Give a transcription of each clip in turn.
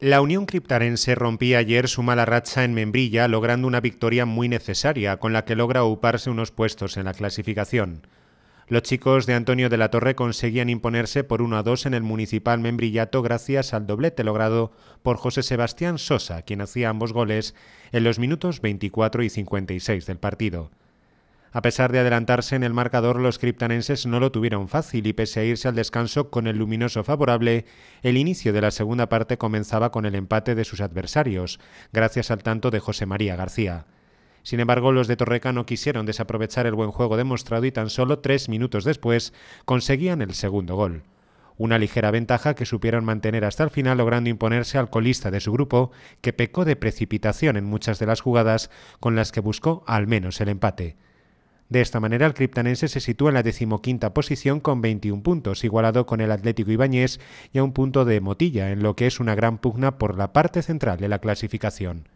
La Unión Criptarense rompía ayer su mala racha en Membrilla, logrando una victoria muy necesaria, con la que logra ocuparse unos puestos en la clasificación. Los chicos de Antonio de la Torre conseguían imponerse por 1 a 2 en el municipal Membrillato gracias al doblete logrado por José Sebastián Sosa, quien hacía ambos goles en los minutos 24 y 56 del partido. A pesar de adelantarse en el marcador, los criptanenses no lo tuvieron fácil y pese a irse al descanso con el luminoso favorable, el inicio de la segunda parte comenzaba con el empate de sus adversarios, gracias al tanto de José María García. Sin embargo, los de Torreca no quisieron desaprovechar el buen juego demostrado y tan solo tres minutos después conseguían el segundo gol. Una ligera ventaja que supieron mantener hasta el final logrando imponerse al colista de su grupo, que pecó de precipitación en muchas de las jugadas con las que buscó al menos el empate. De esta manera, el criptanense se sitúa en la decimoquinta posición con 21 puntos, igualado con el Atlético Ibáñez y a un punto de Motilla, en lo que es una gran pugna por la parte central de la clasificación.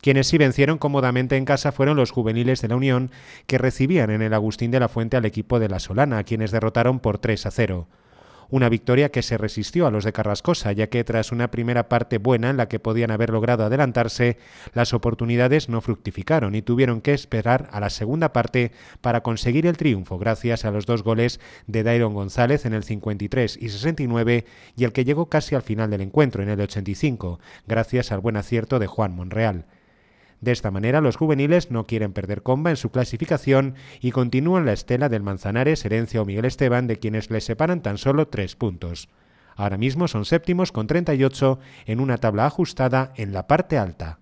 Quienes sí vencieron cómodamente en casa fueron los juveniles de la Unión, que recibían en el Agustín de la Fuente al equipo de la Solana, quienes derrotaron por 3 a 0. Una victoria que se resistió a los de Carrascosa, ya que tras una primera parte buena en la que podían haber logrado adelantarse, las oportunidades no fructificaron y tuvieron que esperar a la segunda parte para conseguir el triunfo gracias a los dos goles de Dairon González en el 53 y 69 y el que llegó casi al final del encuentro en el 85, gracias al buen acierto de Juan Monreal. De esta manera, los juveniles no quieren perder comba en su clasificación y continúan la estela del Manzanares, Herencia o Miguel Esteban, de quienes les separan tan solo tres puntos. Ahora mismo son séptimos con 38 en una tabla ajustada en la parte alta.